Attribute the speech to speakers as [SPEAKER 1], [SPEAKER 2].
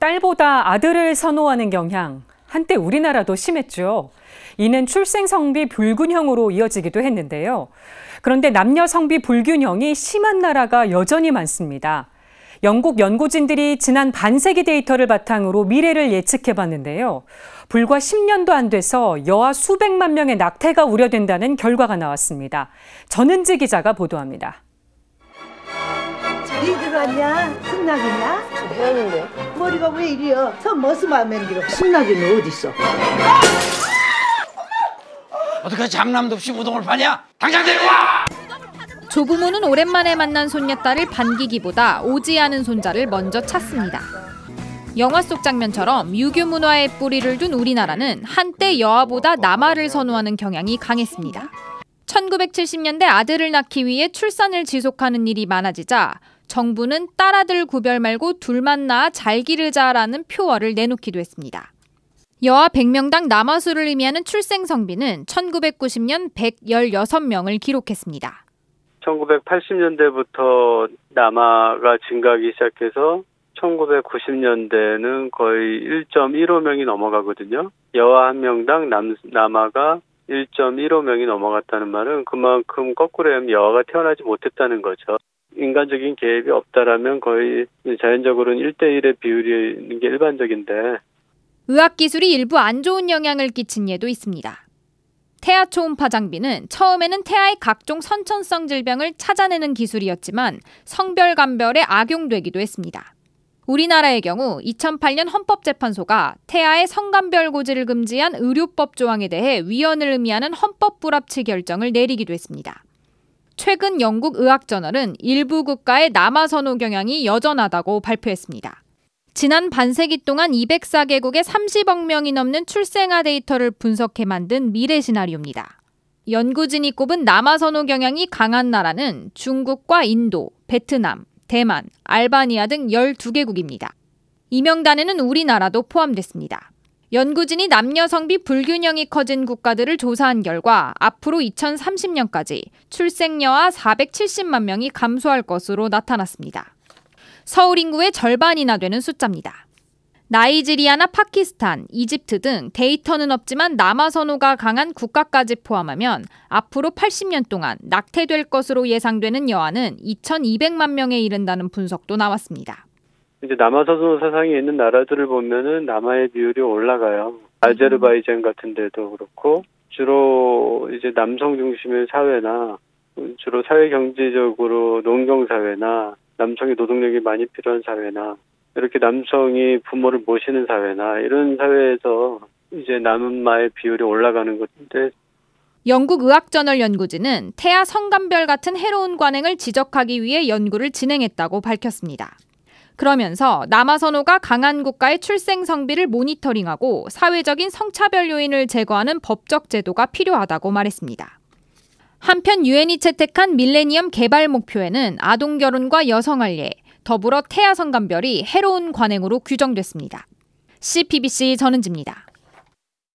[SPEAKER 1] 딸보다 아들을 선호하는 경향, 한때 우리나라도 심했죠. 이는 출생 성비 불균형으로 이어지기도 했는데요. 그런데 남녀 성비 불균형이 심한 나라가 여전히 많습니다. 영국 연구진들이 지난 반세기 데이터를 바탕으로 미래를 예측해 봤는데요. 불과 10년도 안 돼서 여아 수백만 명의 낙태가 우려된다는 결과가 나왔습니다. 전은지 기자가 보도합니다.
[SPEAKER 2] 이들왔냐 신나겠냐? 저 헤어는데
[SPEAKER 3] 머리가 왜 이리여? 저 머슴 안 맨기로 신나기는 어딨어?
[SPEAKER 2] 어떻게 장남도 없이 우동을 파냐? 당장 데리고 와!
[SPEAKER 3] 조부모는 오랜만에 만난 손녀딸을 반기기보다 오지 않은 손자를 먼저 찾습니다. 영화 속 장면처럼 유교 문화의 뿌리를 둔 우리나라는 한때 여아보다 남아를 선호하는 경향이 강했습니다. 1970년대 아들을 낳기 위해 출산을 지속하는 일이 많아지자 정부는 딸아들 구별 말고 둘 만나 잘 기르자라는 표어를 내놓기도 했습니다. 여아 100명당 남아수를 의미하는 출생성비는 1990년 116명을 기록했습니다.
[SPEAKER 2] 1980년대부터 남아가 증가하기 시작해서 1990년대는 거의 1.15명이 넘어가거든요. 여아 한 명당 남, 남아가 1.15명이 넘어갔다는 말은 그만큼 거꾸로 하면 여아가 태어나지 못했다는 거죠. 인간적인 개입이 없다라면 거의 자연적으로는 1대1의 비율이 있는 게 일반적인데
[SPEAKER 3] 의학 기술이 일부 안 좋은 영향을 끼친 예도 있습니다. 태아 초음파 장비는 처음에는 태아의 각종 선천성 질병을 찾아내는 기술이었지만 성별 감별에 악용되기도 했습니다. 우리나라의 경우 2008년 헌법재판소가 태아의 성감별 고지를 금지한 의료법 조항에 대해 위헌을 의미하는 헌법 불합치 결정을 내리기도 했습니다. 최근 영국 의학저널은 일부 국가의 남아선호 경향이 여전하다고 발표했습니다. 지난 반세기 동안 204개국의 30억 명이 넘는 출생아 데이터를 분석해 만든 미래 시나리오입니다. 연구진이 꼽은 남아선호 경향이 강한 나라는 중국과 인도, 베트남, 대만, 알바니아 등 12개국입니다. 이명단에는 우리나라도 포함됐습니다. 연구진이 남녀 성비 불균형이 커진 국가들을 조사한 결과 앞으로 2030년까지 출생녀와 470만 명이 감소할 것으로 나타났습니다. 서울 인구의 절반이나 되는 숫자입니다. 나이지리아나 파키스탄, 이집트 등 데이터는 없지만 남아 선호가 강한 국가까지 포함하면 앞으로 80년 동안 낙태될 것으로 예상되는 여아는 2,200만 명에 이른다는 분석도 나왔습니다.
[SPEAKER 2] 이제 남아서도 사상이 있는 나라들을 보면은 남아의 비율이 올라가요. 아제르바이잔 같은 데도 그렇고 주로 이제 남성 중심의 사회나 주로 사회 경제적으로 농경 사회나 남성의 노동력이 많이 필요한 사회나 이렇게 남성이 부모를 모시는 사회나 이런 사회에서 이제 남은 마의 비율이 올라가는 것인데
[SPEAKER 3] 영국 의학저널 연구진은 태아 성감별 같은 해로운 관행을 지적하기 위해 연구를 진행했다고 밝혔습니다. 그러면서 남아선호가 강한 국가의 출생 성비를 모니터링하고 사회적인 성차별 요인을 제거하는 법적 제도가 필요하다고 말했습니다. 한편 유엔이 채택한 밀레니엄 개발 목표에는 아동 결혼과 여성 할례, 더불어 태아 성감별이 해로운 관행으로 규정됐습니다. CPBC 전은지입니다.